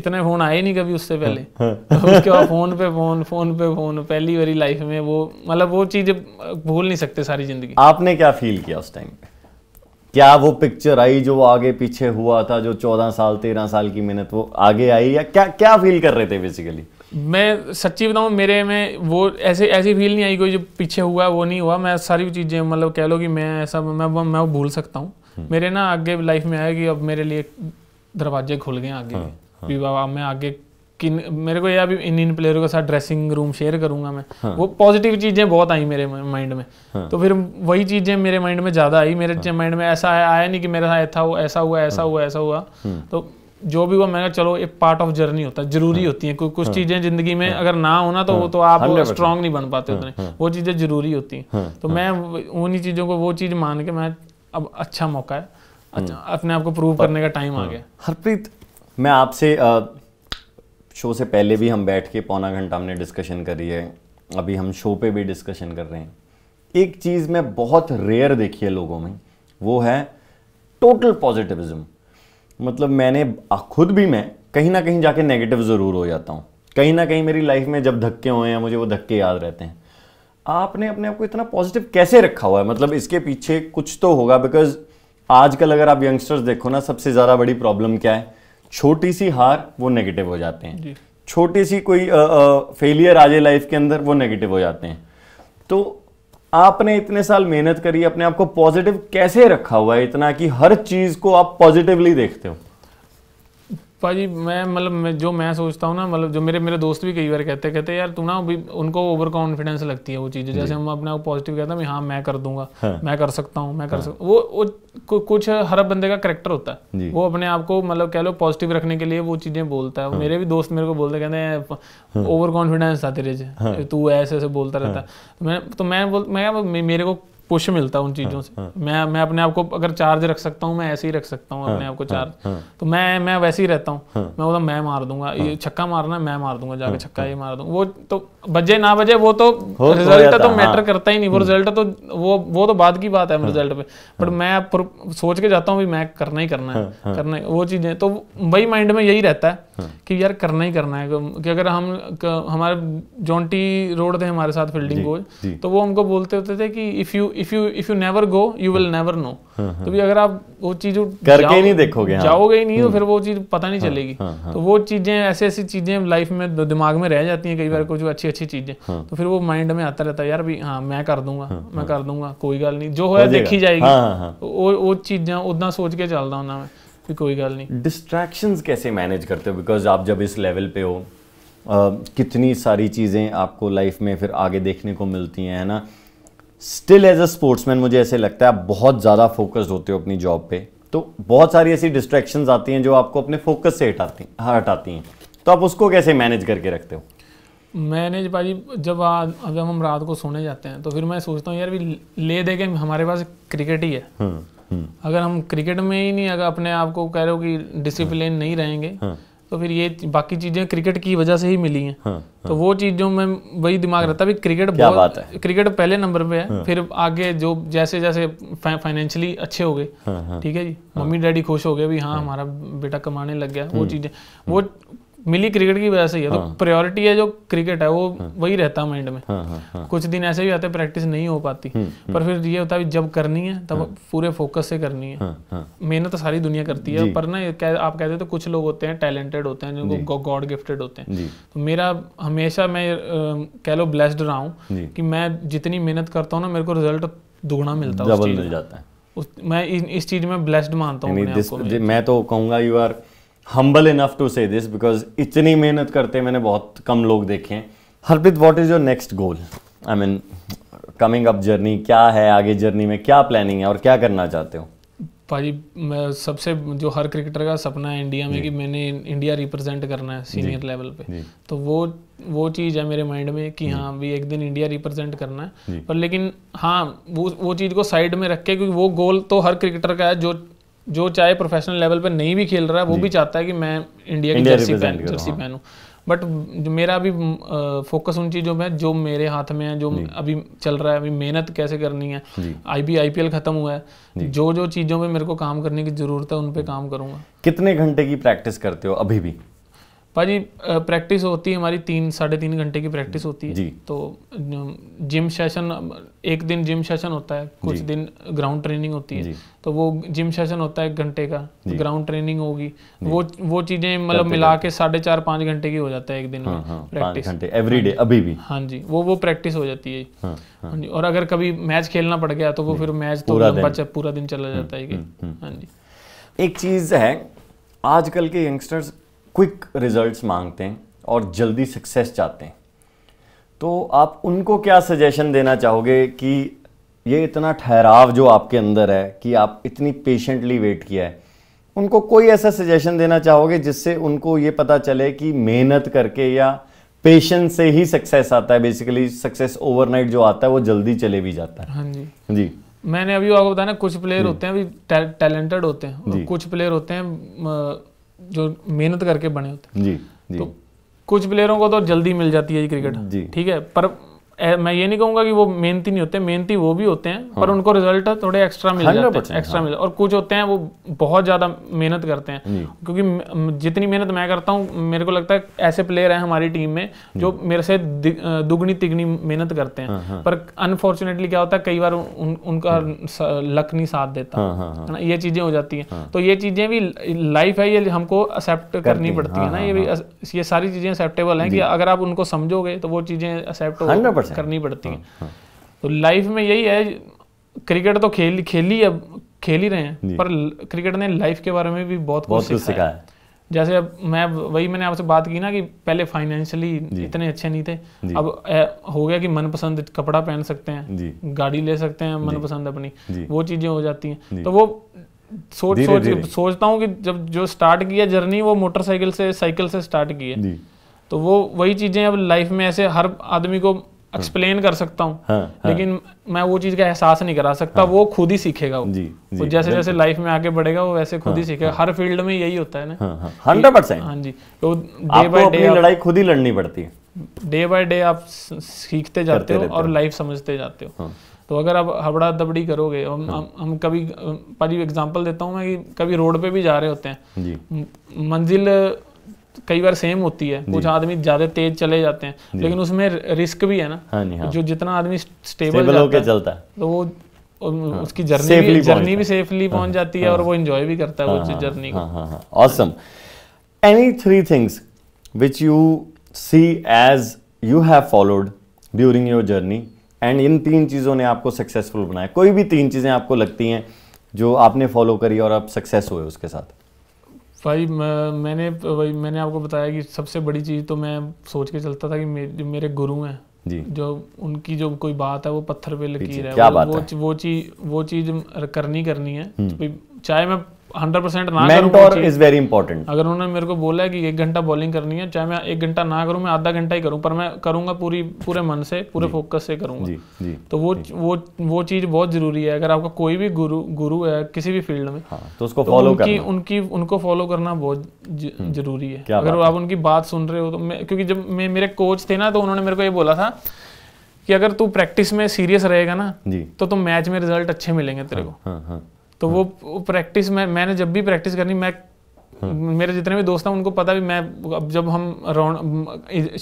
इतने फोन आए नहीं कभी उससे पहले तो उसके बाद फोन पे फोन फोन पे फोन पहली बारी लाइफ में वो मतलब वो चीज भूल नहीं सकते सारी जिंदगी आपने क्या फील किया उस टाइम क्या वो पिक्चर आई जो आगे पीछे हुआ था जो चौदह साल तेरह साल की मेहनत वो आगे आई या क्या क्या फील कर रहे थे बेसिकली मैं सच्ची बताऊँ मेरे में वो ऐसे ऐसी फील नहीं आई कोई जो पीछे हुआ वो नहीं हुआ मैं सारी चीज़ें मतलब कह लो कि मैं ऐसा मैं मैं वो भूल सकता हूँ हम्म। मेरे ना आगे लाइफ में आया कि अब मेरे लिए दरवाजे खुल गए आगे हाँ, हाँ। मैं आगे किन मेरे को ये अभी इन इन प्लेयरों के साथ ड्रेसिंग रूम शेयर करूंगा मैं हाँ। वो पॉजिटिव चीज़ें बहुत आई मेरे माइंड में हाँ। तो फिर वही चीज़ें मेरे माइंड में ज़्यादा आई मेरे हाँ। माइंड में ऐसा है आया नहीं कि मेरे साथ ऐसा हुआ ऐसा हुआ ऐसा हाँ। हुआ ऐसा हुआ हाँ। तो जो भी हुआ मैंने कहा चलो एक पार्ट ऑफ जर्नी होता है जरूरी हाँ। होती है कुछ चीज़ें ज़िंदगी में अगर ना होना तो वो तो आप स्ट्रांग नहीं बन पाते उतने वो चीज़ें ज़रूरी होती हैं तो मैं उन्हीं चीज़ों को वो चीज़ मान के मैं अब अच्छा मौका है अच्छा, अपने आप को प्रूव करने का टाइम आ गया हरप्रीत मैं आपसे शो से पहले भी हम बैठ के पौना घंटा हमने डिस्कशन करी है अभी हम शो पे भी डिस्कशन कर रहे हैं एक चीज़ मैं बहुत रेयर देखी है लोगों में वो है टोटल पॉजिटिविज्म मतलब मैंने खुद भी मैं कहीं ना कहीं जाके नेगेटिव ज़रूर हो जाता हूँ कहीं ना कहीं मेरी लाइफ में जब धक्के हुए हैं मुझे वो धक्के याद रहते हैं आपने अपने आप को इतना पॉजिटिव कैसे रखा हुआ है मतलब इसके पीछे कुछ तो होगा बिकॉज आजकल अगर आप यंगस्टर्स देखो ना सबसे ज़्यादा बड़ी प्रॉब्लम क्या है छोटी सी हार वो नेगेटिव हो जाते हैं छोटी सी कोई फेलियर आ जाए लाइफ के अंदर वो नेगेटिव हो जाते हैं तो आपने इतने साल मेहनत करी अपने आप को पॉजिटिव कैसे रखा हुआ है इतना कि हर चीज को आप पॉजिटिवली देखते हो भाजी मैं मतलब जो मैं सोचता हूँ ना मतलब जो मेरे मेरे दोस्त भी कई बार कहते कहते यार तू ना उनको ओवर कॉन्फिडेंस लगती है वो चीज़ जैसे हम अपना पॉजिटिव कहते हैं हाँ मैं कर दूंगा हाँ। मैं कर सकता हूँ मैं हाँ। कर सकता वो, वो कुछ हर बंदे का करेक्टर होता है वो अपने आप को मतलब कह लो पॉजिटिव रखने के लिए वो चीज़ें बोलता है हाँ। मेरे भी दोस्त मेरे को बोलते कहते हैं हाँ। ओवर कॉन्फिडेंस था तेरे से हाँ। तू ऐसे ऐसे बोलता रहता है हाँ। तो मैं तो मैं बोल मैं मेरे को पुश मिलता उन हाँ, चीज़ों से हाँ। मैं मैं अपने आप को अगर चार्ज रख सकता हूँ मैं ऐसे ही रख सकता हूँ हाँ, अपने आप को चार्ज तो मैं मैं वैसे ही रहता हूँ मैं बोला मैं मार दूंगा ये छक्का मारना मैं मार दूंगा जाके छक्का ये मार दूंगा वो तो बजे ना बजे वो तो रिजल्ट तो मैटर करता ही नहीं वो रिजल्ट हम्म। तो वो वो तो बाद की बात है रिजल्ट पे बट मैं सोच के जाता हूँ मैं करना ही करना है करना वो चीज़ें तो वही माइंड में यही रहता है कि यार करना ही करना है कि अगर हम हमारे जॉन्टी रोड थे हमारे साथ फील्डिंग कोच तो वो हमको बोलते होते थे कि if you if you if you never go you will never know तो भी अगर आप वो चीज करके नहीं देखोगे हाँ। जाओगे ही नहीं तो हम्म। फिर वो चीज पता नहीं हाँ, चलेगी हाँ, हाँ। तो वो चीजें ऐसी ऐसी चीजें लाइफ में दिमाग में रह जाती हैं कई बार कुछ अच्छी अच्छी चीजें तो फिर वो माइंड में आता रहता है यार भी हाँ मैं कर दूंगा मैं कर दूंगा कोई गल नहीं जो हो देखी जाएगी वो वो चीजें उदा सोच के चलता हूँ मैं कोई गल नहीं डिस्ट्रैक्शन कैसे मैनेज करते हो बिकॉज आप जब इस लेवल पे हो Uh, कितनी सारी चीज़ें आपको लाइफ में फिर आगे देखने को मिलती हैं है ना स्टिल एज अ स्पोर्ट्समैन मुझे ऐसे लगता है आप बहुत ज़्यादा फोकस्ड होते हो अपनी जॉब पे तो बहुत सारी ऐसी डिस्ट्रैक्शन आती हैं जो आपको अपने फोकस से हटाती हटाती हैं तो आप उसको कैसे मैनेज करके रखते हो मैनेज भाजी जब आज जब हम रात को सोने जाते हैं तो फिर मैं सोचता हूँ यार भी ले दे के हमारे पास क्रिकेट ही है हुँ, हम्म, हुँ. हम्म। अगर हम क्रिकेट में ही नहीं अगर अपने आप को कह रहे हो कि डिसिप्लिन हम्म। नहीं रहेंगे हुँ. तो फिर ये बाकी चीजें क्रिकेट की वजह से ही मिली हैं हाँ, हाँ, तो वो चीजों में वही दिमाग रहता है हाँ। क्रिकेट बहुत बात है क्रिकेट पहले नंबर पे है हाँ, फिर आगे जो जैसे जैसे फाइनेंशियली अच्छे हो गए हाँ, हाँ। ठीक है जी मम्मी डैडी खुश हो गए भी हाँ हमारा बेटा कमाने लग गया वो हम्म। चीजें वो मिली क्रिकेट की वजह से ही है तो हाँ। तो प्रायोरिटी है जो क्रिकेट है वो हाँ। वही रहता माइंड में हाँ, हाँ, हाँ। कुछ दिन ऐसे भी आते प्रैक्टिस नहीं हो पाती हम्म, हम्म। पर फिर ये होता है जब करनी है तब हाँ। पूरे फोकस से करनी है हाँ, हाँ। मेहनत तो सारी दुनिया करती है पर ना आप कहते तो कुछ लोग होते हैं टैलेंटेड होते हैं जिनको गॉड गिफ्टेड होते हैं तो मेरा हमेशा मैं कह लो ब्लेस्ड रहा हूँ कि मैं जितनी मेहनत करता हूँ ना मेरे को रिजल्ट दुगना मिलता है मैं इस चीज में ब्लेस्ड मानता हूँ मैं तो कहूंगा you are humble enough to say this because इतनी मेहनत करते मैंने बहुत कम लोग देखे हैं Harpreet what is your next goal I mean coming up journey क्या है आगे जर्नी में क्या प्लानिंग है और क्या करना चाहते हो भाजी मैं सबसे जो हर क्रिकेटर का सपना है इंडिया में कि मैंने इंडिया रिप्रेजेंट करना है सीनियर लेवल पे तो वो वो चीज़ है मेरे माइंड में कि हाँ भी एक दिन इंडिया रिप्रेजेंट करना है पर लेकिन हाँ वो वो चीज़ को साइड में रख के क्योंकि वो गोल तो हर क्रिकेटर का है जो जो चाहे प्रोफेशनल लेवल पे नहीं भी खेल रहा है वो भी चाहता है कि मैं इंडिया की जर्सी पहन जर्सी पहनूँ बट मेरा अभी फोकस उन चीज़ों में जो मेरे हाथ में है जो अभी चल रहा है अभी मेहनत कैसे करनी है आई बी आई ख़त्म हुआ है जो जो चीज़ों में मेरे को काम करने की ज़रूरत है उन पर काम करूँगा कितने घंटे की प्रैक्टिस करते हो अभी भी भाजी प्रैक्टिस होती है हमारी तीन साढ़े तीन घंटे की प्रैक्टिस होती है जी तो जिम सेशन एक दिन जिम सेशन होता है कुछ दिन ग्राउंड ट्रेनिंग होती है तो वो जिम सेशन होता है एक घंटे का ग्राउंड तो ट्रेनिंग होगी वो वो चीजें मतलब मिला के साढ़े चार पाँच घंटे की हो जाता है एक दिन प्रैक्टिस एवरी डे अभी भी हाँ जी वो वो प्रैक्टिस हो जाती है हाँ, हाँ।, हाँ, जी और अगर कभी मैच खेलना पड़ गया तो वो फिर मैच तो लंबा पूरा दिन चला हम्म, जाता है हम्म, हम्म। हाँ जी एक चीज है आजकल के यंगस्टर्स क्विक रिजल्ट्स मांगते हैं और जल्दी सक्सेस चाहते हैं तो आप उनको क्या सजेशन देना चाहोगे कि ये इतना ठहराव जो आपके अंदर है कि आप इतनी पेशेंटली वेट किया है उनको कोई ऐसा सजेशन देना चाहोगे जिससे उनको ये पता चले कि मेहनत करके या पेशेंस से ही सक्सेस आता है बेसिकली सक्सेस ओवरनाइट जो आता है वो जल्दी चले भी जाता है हाँ जी जी मैंने अभी आपको बताया ना कुछ प्लेयर हम्म। होते हैं अभी टैलेंटेड होते हैं कुछ प्लेयर होते हैं जो मेहनत करके बने होते हैं जी, जी तो कुछ प्लेयरों को तो जल्दी मिल जाती है जी क्रिकेट जी ठीक है पर मैं ये नहीं कहूंगा कि वो मेहनती नहीं होते मेहनती वो भी होते हैं पर हाँ। उनको रिजल्ट थोड़े एक्स्ट्रा मिल जाते हैं एक्स्ट्रा हाँ। मिल और कुछ होते हैं वो बहुत ज़्यादा मेहनत करते हैं क्योंकि जितनी मेहनत मैं करता हूँ मेरे को लगता है ऐसे प्लेयर हैं हमारी टीम में जो मेरे से दुगनी तिगनी मेहनत करते हैं हाँ, पर अनफॉर्चुनेटली क्या होता है कई बार उनका लक नहीं साथ देता है ना ये चीज़ें हो जाती है तो ये चीज़ें भी लाइफ है ये हमको एक्सेप्ट करनी पड़ती है ना ये ये सारी चीज़ें एक्सेप्टेबल है कि अगर आप उनको समझोगे तो वो चीज़ें एक्सेप्ट हो मेहनत अच्छा। करनी पड़ती है हाँ, हाँ, तो लाइफ में यही है क्रिकेट तो खेल खेली अब खेल ही रहे हैं पर क्रिकेट ने लाइफ के बारे में भी बहुत कुछ सिखाया है जैसे अब मैं वही मैंने आपसे बात की ना कि पहले फाइनेंशियली इतने अच्छे नहीं थे अब हो गया कि मनपसंद कपड़ा पहन सकते हैं गाड़ी ले सकते हैं मनपसंद अपनी वो चीजें हो जाती हैं तो वो सोच दीरे, सोच दीरे। सोचता हूँ कि जब जो स्टार्ट किया जर्नी वो मोटरसाइकिल से साइकिल से स्टार्ट की है तो वो वही चीजें अब लाइफ में ऐसे हर आदमी को एक्सप्लेन हाँ। कर सकता हूँ हाँ, हाँ। लेकिन मैं वो चीज़ का एहसास नहीं करा सकता वो खुद ही सीखेगा वो जी, जी, तो जैसे जैसे लाइफ में आगे बढ़ेगा वो वैसे खुद ही सीखेगा हर फील्ड में यही होता है ना हंड्रेड परसेंट हाँ जी तो डे बाय डे लड़ाई खुद ही लड़नी पड़ती है डे बाय डे आप सीखते जाते हो और लाइफ समझते जाते हो तो अगर आप हबड़ा दबड़ी करोगे हम हम कभी पर एग्जांपल देता हूँ मैं कि कभी रोड पे भी जा रहे होते हैं मंजिल कई बार सेम होती है कुछ आदमी ज्यादा तेज चले जाते हैं लेकिन उसमें रिस्क भी है ना हाँ हाँ। जो जितना आदमी स्टेबल होकर चलता है तो वो हाँ। उसकी जर्नी भी जर्नी भी सेफली हाँ। पहुंच जाती है हाँ। और वो एंजॉय भी करता है वो जर्नी को awesome any three things which you see as you have followed during your journey and इन तीन चीज़ों ने आपको सक्सेसफुल बनाया कोई भी तीन चीज़ें आपको लगती हैं जो आपने फॉलो करी और आप सक्सेस हुए उसके साथ भाई मैंने भाई मैंने आपको बताया कि सबसे बड़ी चीज़ तो मैं सोच के चलता था कि मे, जो मेरे गुरु हैं जी जो उनकी जो कोई बात है वो पत्थर पे लकीर है क्या वो, बात वो, चीज वो चीज करनी करनी है तो हम्म। चाहे मैं हंड्रेड परसेंट ना मेंटोर इज वेरी इंपॉर्टेंट अगर उन्होंने मेरे को बोला है कि एक घंटा बॉलिंग करनी है चाहे मैं एक घंटा ना करूं मैं आधा घंटा ही करूं पर मैं करूंगा पूरी पूरे मन से पूरे फोकस से करूंगा जी, जी, तो वो जी. वो वो चीज बहुत जरूरी है अगर आपका कोई भी गुरु गुरु है किसी भी फील्ड में हाँ, तो उसको फॉलो तो उनकी, उनकी उनको फॉलो करना बहुत हम्म। जरूरी है अगर आप उनकी बात सुन रहे हो तो क्योंकि जब मेरे कोच थे ना तो उन्होंने मेरे को ये बोला था कि अगर तू प्रैक्टिस में सीरियस रहेगा ना तो तुम मैच में रिजल्ट अच्छे मिलेंगे तेरे हाँ, को हाँ, हाँ। तो वो, प्रैक्टिस में मैंने जब भी प्रैक्टिस करनी मैं हाँ। मेरे जितने भी दोस्त हैं उनको पता भी मैं अब जब हम रौन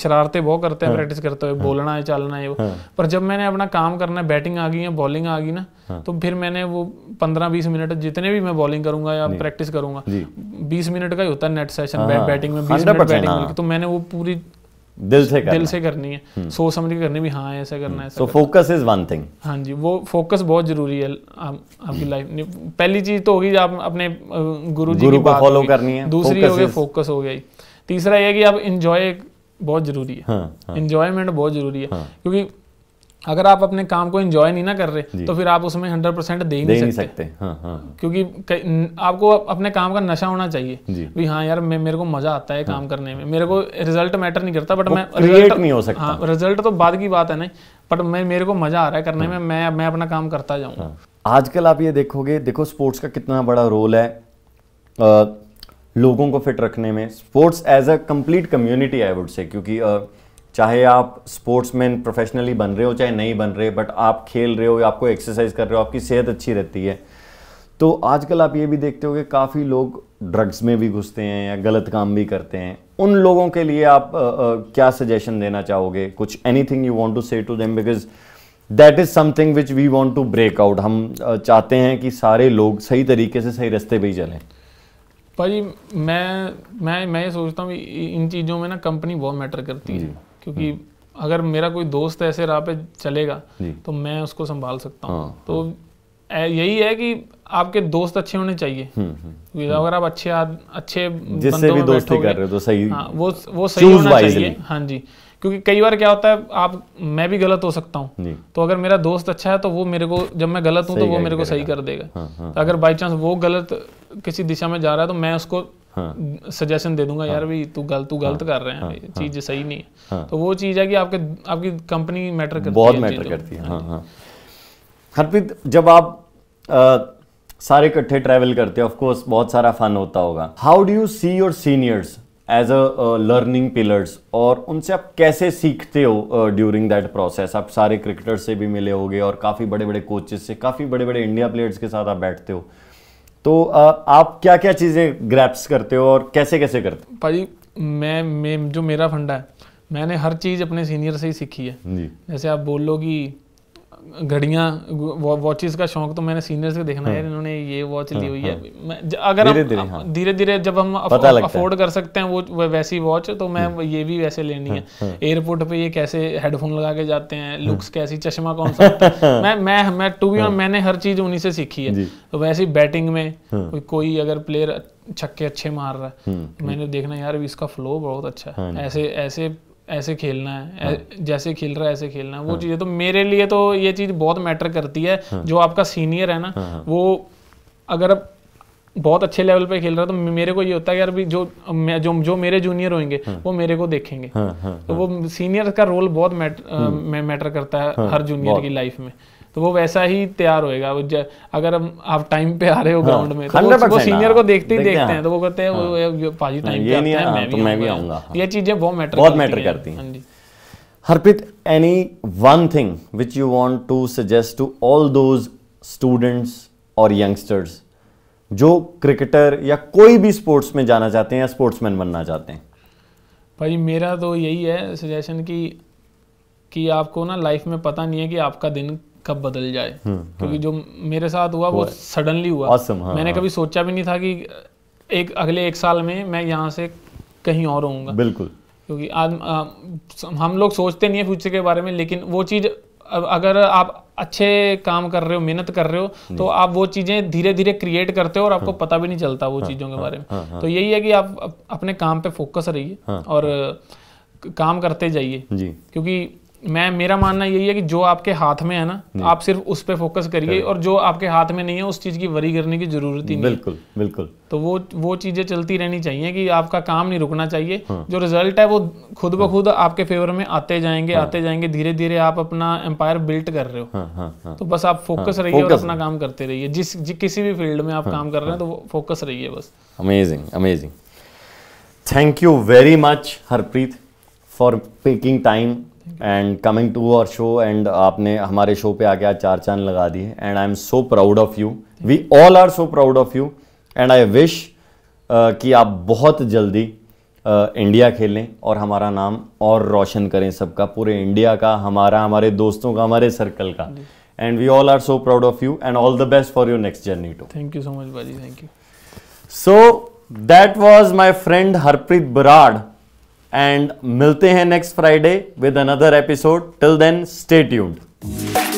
शरारते बहुत करते हैं प्रैक्टिस हाँ। करते हुए हाँ। बोलना है चालना है वो पर जब मैंने अपना काम करना है बैटिंग आ गई है बॉलिंग आ गई ना तो फिर मैंने वो पंद्रह बीस मिनट जितने भी मैं बॉलिंग करूंगा या प्रैक्टिस करूंगा बीस मिनट का ही होता है नेट सेशन बैटिंग में बीस मिनट बैटिंग तो मैंने वो पूरी दिल से करना दिल से करनी है हम्म। सोच समझ के करनी भी हाँ ऐसा हम्म। करना है so focus is one thing हाँ जी वो फोकस बहुत जरूरी है आपकी लाइफ में पहली चीज तो होगी आप अपने गुरु जी गुरु की बात फॉलो करनी है दूसरी हो गई फोकस हो गई तीसरा यह कि आप इंजॉय बहुत जरूरी है इंजॉयमेंट हाँ, हाँ। बहुत जरूरी है हाँ। क्योंकि अगर आप अपने काम को एंजॉय नहीं ना कर रहे तो फिर आप उसमें हंड्रेड परसेंट दे ही नहीं, नहीं सकते, सकते। हाँ, हाँ। क्योंकि आपको अपने काम का नशा होना चाहिए भी हाँ यार मेरे को मजा आता है हाँ। काम करने में मेरे को रिजल्ट मैटर नहीं करता बट मैं रिजल्ट नहीं हो सकता हाँ रिजल्ट तो बाद की बात है नहीं बट मैं मेरे को मजा आ रहा है करने हाँ। में मैं मैं अपना काम करता जाऊँगा हाँ। आजकल आप ये देखोगे देखो स्पोर्ट्स का कितना बड़ा रोल है लोगों को फिट रखने में sports as a complete community I would say क्योंकि चाहे आप स्पोर्ट्समैन प्रोफेशनली बन रहे हो चाहे नहीं बन रहे बट आप खेल रहे हो या आपको एक्सरसाइज कर रहे हो आपकी सेहत अच्छी रहती है तो आजकल आप ये भी देखते हो कि काफ़ी लोग ड्रग्स में भी घुसते हैं या गलत काम भी करते हैं उन लोगों के लिए आप आ, आ, क्या सजेशन देना चाहोगे कुछ anything you want to say to them because that is something which we want to break out हम चाहते हैं कि सारे लोग सही तरीके से सही रास्ते पर ही चलें भाजी मैं मैं मैं ये सोचता हूँ इन चीज़ों में ना कंपनी बहुत मैटर करती है क्योंकि हम्म। अगर मेरा कोई दोस्त ऐसे राह पे चलेगा तो मैं उसको संभाल सकता हूँ हाँ, तो हाँ। यही है कि आपके दोस्त अच्छे होने चाहिए हम्म, हम्म, अगर आप अच्छे अच्छे जिससे भी दोस्त कर रहे हो तो सही हाँ, वो वो सही होना चाहिए हाँ जी क्योंकि कई बार क्या होता है आप मैं भी गलत हो सकता हूँ तो अगर मेरा दोस्त अच्छा है तो वो मेरे को जब मैं गलत हूँ तो वो मेरे को सही कर देगा हाँ, हाँ, तो अगर बाई चांस वो गलत किसी दिशा में जा रहा है तो मैं उसको सजेशन दे दूंगा यार हाँ। भाई तू गलत तू हाँ। गलत कर रहे हैं हाँ। चीज सही नहीं है तो वो चीज़ है कि आपके आपकी कंपनी मैटर करती बहुत मैटर करती है हरप्रीत जब आप सारे इकट्ठे ट्रैवल करते हो कोर्स बहुत सारा फन होता होगा how do you see your seniors as a learning pillars और उनसे आप कैसे सीखते हो ड्यूरिंग दैट प्रोसेस आप सारे क्रिकेटर्स से भी मिले होगे और काफ़ी बड़े बड़े कोचेस से काफ़ी बड़े बड़े इंडिया प्लेयर्स के साथ आप बैठते हो तो आप क्या क्या चीज़ें ग्रैप्स करते हो और कैसे कैसे करते हो भाजी मैं मैं जो मेरा फंडा है मैंने हर चीज़ अपने सीनियर से ही सीखी है जैसे आप बोल लो कि घड़ियाँ वॉचेस का शौक तो मैंने सीनियर से देखना है हाँ। इन्होंने ये वॉच ली हाँ, हुई है हाँ। अगर धीरे धीरे जब हम अफोर्ड कर सकते हैं वो वैसी वॉच तो मैं ये भी वैसे लेनी है एयरपोर्ट पे ये कैसे हेडफोन लगा के जाते हैं लुक्स कैसी चश्मा कौन सा होता है मैं मैं मैं टू बी मैंने हर चीज उन्हीं से सीखी है तो वैसे ही बैटिंग में कोई अगर प्लेयर छक्के अच्छे मार रहा है मैंने देखना यार इसका फ्लो बहुत अच्छा है ऐसे ऐसे ऐसे खेलना है हाँ। जैसे खेल रहा है ऐसे खेलना है वो हाँ। चीज़ें तो मेरे लिए तो ये चीज़ बहुत मैटर करती है हाँ। जो आपका सीनियर है ना हाँ।, हाँ। वो अगर बहुत अच्छे लेवल पे खेल रहा है तो मेरे को ये होता है यार भी जो जो जो मेरे जूनियर होंगे हाँ, वो मेरे को देखेंगे हाँ, हाँ, तो हाँ। वो सीनियर का रोल बहुत मैटर हम्म। मैटर करता है हाँ, हर जूनियर की लाइफ में तो वो वैसा ही तैयार होएगा वो अगर हम आप टाइम पे आ रहे हो ग्राउंड हाँ, में तो वो, सीनियर को देखते ही देखते हैं तो वो कहते हैं टाइम हाँ। पे नहीं है तो मैं भी आऊंगा ये चीजें बहुत मैटर बहुत मैटर करती हैं हाँ Harpreet any one thing which you want to suggest to all those students और यंगस्टर्स जो क्रिकेटर या कोई भी स्पोर्ट्स में जाना चाहते हैं या स्पोर्ट्समैन बनना चाहते हैं भाई मेरा तो यही है सजेशन कि कि आपको ना लाइफ में पता नहीं है कि आपका दिन कब बदल जाए हम्म, हम्म। क्योंकि जो मेरे साथ हुआ वो सडनली हुआ awesome, हाँ, मैंने हाँ, कभी सोचा भी नहीं था कि एक अगले एक साल में मैं यहाँ से कहीं और रहूंगा बिल्कुल क्योंकि आज हम लोग सोचते नहीं है फ्यूचर के बारे में लेकिन वो चीज़ अगर आप अच्छे काम कर रहे हो मेहनत कर रहे हो तो आप वो चीज़ें धीरे धीरे क्रिएट करते हो और आपको हाँ। पता भी नहीं चलता वो हाँ, चीज़ों के हाँ, बारे में तो यही है कि आप अपने काम पे फोकस रहिए और काम करते जाइए क्योंकि मैं मेरा मानना यही है कि जो आपके हाथ में है ना आप सिर्फ उस पर फोकस करिए और जो आपके हाथ में नहीं है उस चीज की वरी करने की जरूरत ही नहीं बिल्कुल बिल्कुल तो वो वो चीजें चलती रहनी चाहिए कि आपका काम नहीं रुकना चाहिए हाँ। जो रिजल्ट है वो खुद ब हाँ। खुद आपके फेवर में आते जाएंगे हाँ। आते जाएंगे धीरे धीरे आप अपना एम्पायर बिल्ट कर रहे हो हाँ, हाँ, हाँ। तो बस आप फोकस हाँ, रहिए और अपना काम करते रहिए जिस किसी भी फील्ड में आप काम कर रहे हैं तो फोकस रहिए बस amazing amazing thank you very much Harpreet for taking time and coming to our show and आपने हमारे शो पे आके आज चार चांद लगा दिए and I am so proud of you we all are so proud of you and I wish कि आप बहुत जल्दी uh, इंडिया खेलें और हमारा नाम और रोशन करें सबका पूरे इंडिया का हमारा हमारे दोस्तों का हमारे सर्कल का and we all are so proud of you and all the best for your next journey to thank you so much भाजी thank you so that was my friend Harpreet Brar and मिलते हैं next Friday with another episode till then stay tuned